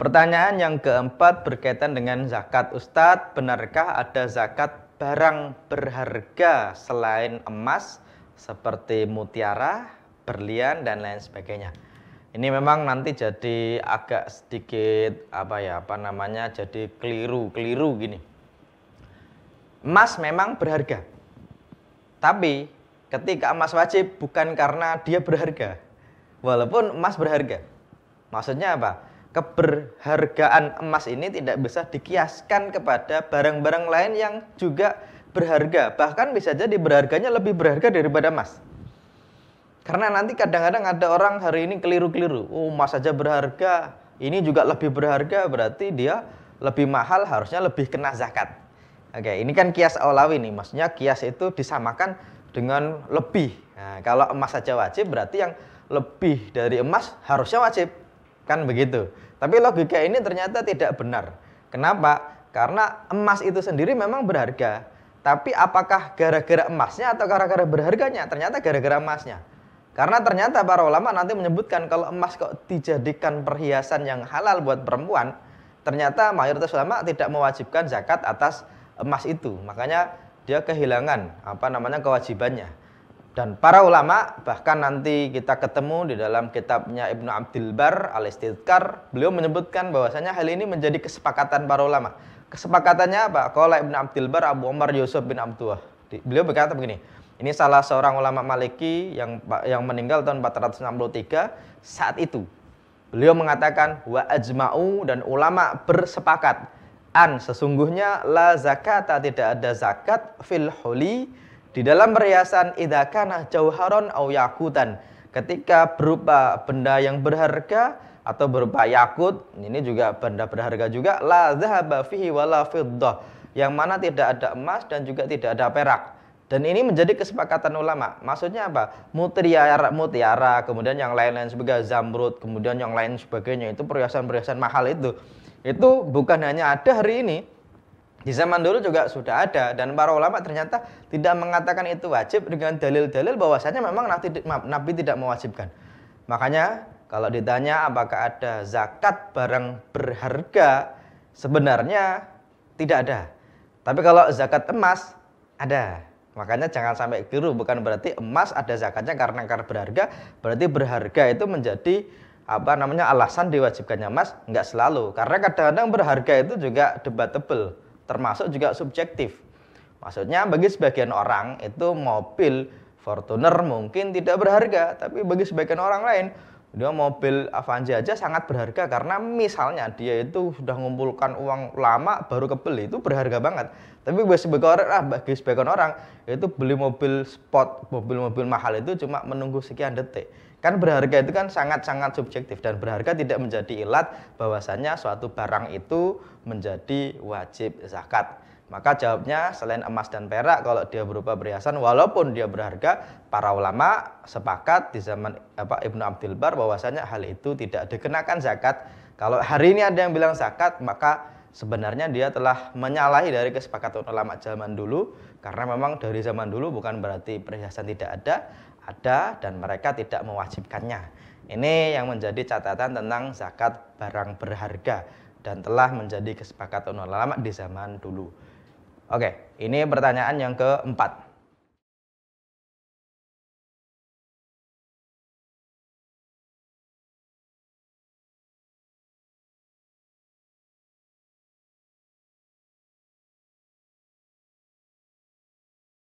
Pertanyaan yang keempat berkaitan dengan zakat. Ustadz, benarkah ada zakat barang berharga selain emas seperti mutiara, berlian dan lain sebagainya? Ini memang nanti jadi agak sedikit apa ya, apa namanya? jadi keliru-keliru gini. Emas memang berharga. Tapi ketika emas wajib bukan karena dia berharga. Walaupun emas berharga. Maksudnya apa? keberhargaan emas ini tidak bisa dikiaskan kepada barang-barang lain yang juga berharga. Bahkan bisa jadi berharganya lebih berharga daripada emas. Karena nanti kadang-kadang ada orang hari ini keliru-keliru. Oh, emas saja berharga, ini juga lebih berharga, berarti dia lebih mahal, harusnya lebih kena zakat. Oke, ini kan kias olawi nih. Maksudnya kias itu disamakan dengan lebih. Nah, kalau emas saja wajib, berarti yang lebih dari emas harusnya wajib. Kan begitu. Tapi logika ini ternyata tidak benar. Kenapa? Karena emas itu sendiri memang berharga. Tapi apakah gara-gara emasnya atau gara-gara berharganya? Ternyata gara-gara emasnya. Karena ternyata para ulama nanti menyebutkan kalau emas kok dijadikan perhiasan yang halal buat perempuan, ternyata mayoritas ulama tidak mewajibkan zakat atas emas itu. Makanya dia kehilangan apa namanya kewajibannya. Dan para ulama bahkan nanti kita ketemu di dalam kitabnya Ibnu Abdul Bar al istidkar beliau menyebutkan bahwasanya hal ini menjadi kesepakatan para ulama. Kesepakatannya apa? Kalau Ibnu Abdul Bar Abu Umar Yusuf bin Abdullah. Beliau berkata begini, ini salah seorang ulama Maliki yang yang meninggal tahun 463 saat itu. Beliau mengatakan wa ajma'u dan ulama bersepakat an sesungguhnya la zakata tidak ada zakat fil huli di dalam perhiasan idakana jauharon au yakutan. Ketika berupa benda yang berharga atau berupa yakut, ini juga benda berharga juga la zahaba fihi wala fiddah. Yang mana tidak ada emas dan juga tidak ada perak. Dan ini menjadi kesepakatan ulama. Maksudnya apa? Mutiara, mutiara, kemudian yang lain-lain sebagai zamrud, kemudian yang lain sebagainya itu perhiasan-perhiasan mahal itu. Itu bukan hanya ada hari ini, di zaman dulu juga sudah ada dan para ulama ternyata tidak mengatakan itu wajib dengan dalil-dalil bahwasanya memang Nabi tidak mewajibkan. Makanya kalau ditanya apakah ada zakat barang berharga, sebenarnya tidak ada. Tapi kalau zakat emas ada. Makanya jangan sampai keliru, bukan berarti emas ada zakatnya karena karena berharga, berarti berharga itu menjadi apa namanya alasan diwajibkannya emas nggak selalu karena kadang-kadang berharga itu juga debatable termasuk juga subjektif. Maksudnya bagi sebagian orang itu mobil Fortuner mungkin tidak berharga, tapi bagi sebagian orang lain dia mobil Avanza aja sangat berharga karena misalnya dia itu sudah mengumpulkan uang lama baru kebeli itu berharga banget. Tapi bagi sebagian orang, ah, bagi sebagian orang itu beli mobil sport, mobil-mobil mahal itu cuma menunggu sekian detik. Kan berharga itu kan sangat-sangat subjektif dan berharga tidak menjadi ilat bahwasanya suatu barang itu menjadi wajib zakat. Maka jawabnya selain emas dan perak kalau dia berupa perhiasan walaupun dia berharga para ulama sepakat di zaman apa Ibnu Abdul Bar bahwasanya hal itu tidak dikenakan zakat. Kalau hari ini ada yang bilang zakat maka sebenarnya dia telah menyalahi dari kesepakatan ulama zaman dulu karena memang dari zaman dulu bukan berarti perhiasan tidak ada, ada dan mereka tidak mewajibkannya. Ini yang menjadi catatan tentang zakat barang berharga dan telah menjadi kesepakatan ulama di zaman dulu. Oke, ini pertanyaan yang keempat.